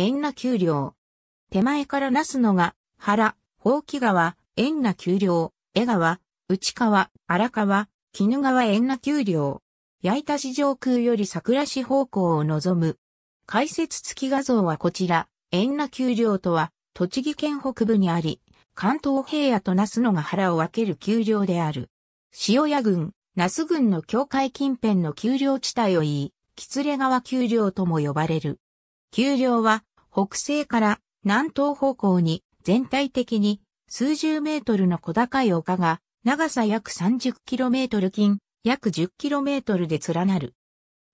円な丘陵。手前からなすのが、原、宝木川、円な丘陵、江川、内川、荒川、鬼怒川円な丘陵。矢板市上空より桜市方向を望む。解説付き画像はこちら、円な丘陵とは、栃木県北部にあり、関東平野となすのが原を分ける丘陵である。塩谷郡、那須郡の境界近辺の丘陵地帯を言い、喜連川丘陵とも呼ばれる。丘陵は、北西から南東方向に全体的に数十メートルの小高い丘が長さ約3 0キロメートル近約1 0キロメートルで連なる。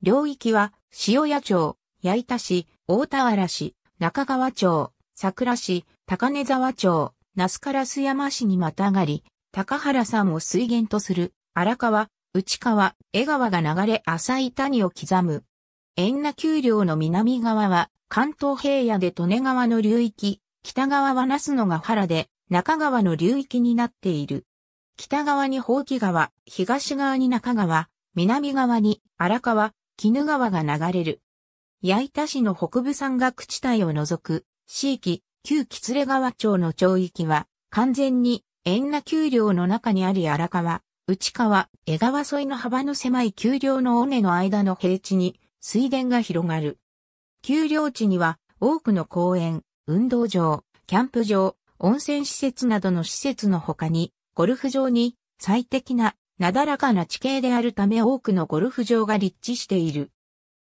領域は塩谷町、矢板市、大田原市、中川町、桜市、高根沢町、那須烏山市にまたがり、高原山を水源とする荒川、内川、江川が流れ浅い谷を刻む。円那丘陵の南側は関東平野で利根川の流域、北側は那須野が原で、中川の流域になっている。北側に宝木川、東側に中川、南側に荒川、鬼怒川が流れる。矢板市の北部山岳地帯を除く、市域、旧木連川町の町域は、完全に、円那丘陵の中にあり荒川、内川、江川沿いの幅の狭い丘陵の尾根の間の平地に、水田が広がる。丘陵地には多くの公園、運動場、キャンプ場、温泉施設などの施設の他に、ゴルフ場に最適ななだらかな地形であるため多くのゴルフ場が立地している。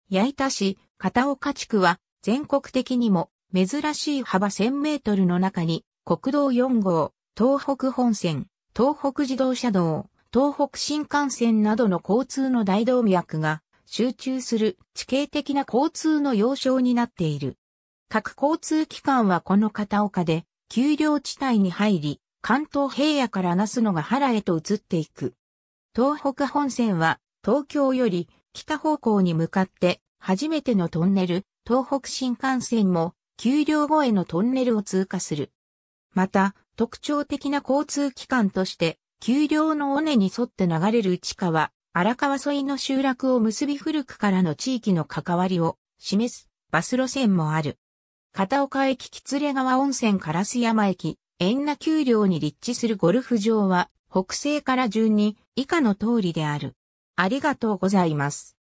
矢板市片岡地区は全国的にも珍しい幅1000メートルの中に国道4号、東北本線、東北自動車道、東北新幹線などの交通の大動脈が集中する地形的な交通の要衝になっている。各交通機関はこの片岡で、丘陵地帯に入り、関東平野から那須野が原へと移っていく。東北本線は、東京より北方向に向かって、初めてのトンネル、東北新幹線も、丘陵越えのトンネルを通過する。また、特徴的な交通機関として、丘陵の尾根に沿って流れる内川、荒川沿いの集落を結び古くからの地域の関わりを示すバス路線もある。片岡駅喜連川温泉烏山駅、遠那丘陵に立地するゴルフ場は北西から順に以下の通りである。ありがとうございます。